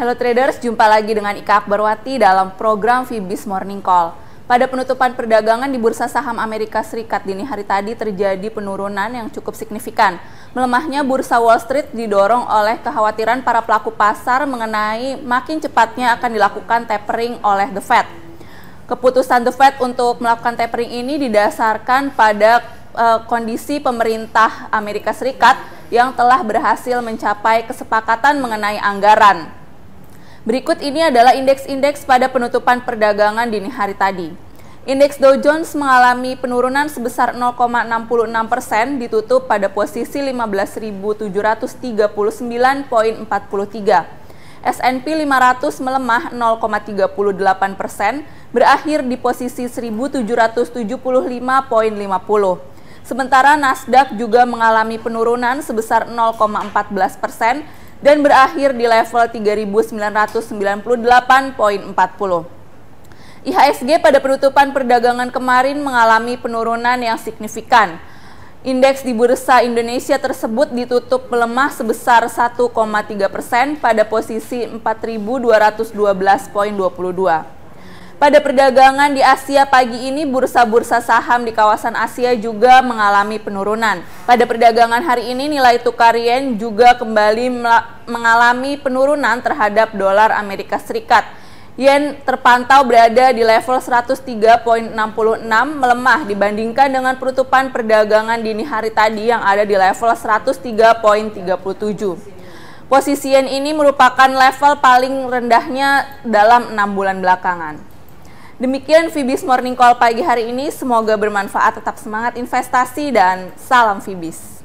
Halo traders, jumpa lagi dengan Ika Akbarwati dalam program Vibis Morning Call. Pada penutupan perdagangan di Bursa Saham Amerika Serikat dini hari tadi terjadi penurunan yang cukup signifikan. Melemahnya Bursa Wall Street didorong oleh kekhawatiran para pelaku pasar mengenai makin cepatnya akan dilakukan tapering oleh The Fed. Keputusan The Fed untuk melakukan tapering ini didasarkan pada uh, kondisi pemerintah Amerika Serikat yang telah berhasil mencapai kesepakatan mengenai anggaran. Berikut ini adalah indeks-indeks pada penutupan perdagangan dini hari tadi. Indeks Dow Jones mengalami penurunan sebesar 0,66 persen ditutup pada posisi 15.739.43. S&P 500 melemah 0,38 persen, berakhir di posisi 1.775.50. Sementara Nasdaq juga mengalami penurunan sebesar 0,14 persen dan berakhir di level 3998.40. IHSG pada penutupan perdagangan kemarin mengalami penurunan yang signifikan. Indeks di Bursa Indonesia tersebut ditutup melemah sebesar 1,3 persen pada posisi 4.212.22. Pada perdagangan di Asia pagi ini, bursa-bursa saham di kawasan Asia juga mengalami penurunan. Pada perdagangan hari ini, nilai tukar yen juga kembali mengalami penurunan terhadap dolar Amerika Serikat. Yen terpantau berada di level 103.66 melemah dibandingkan dengan penutupan perdagangan dini hari tadi yang ada di level 103.37. Posisi yen ini merupakan level paling rendahnya dalam enam bulan belakangan. Demikian Fibis Morning Call pagi hari ini. Semoga bermanfaat, tetap semangat investasi dan salam Fibis.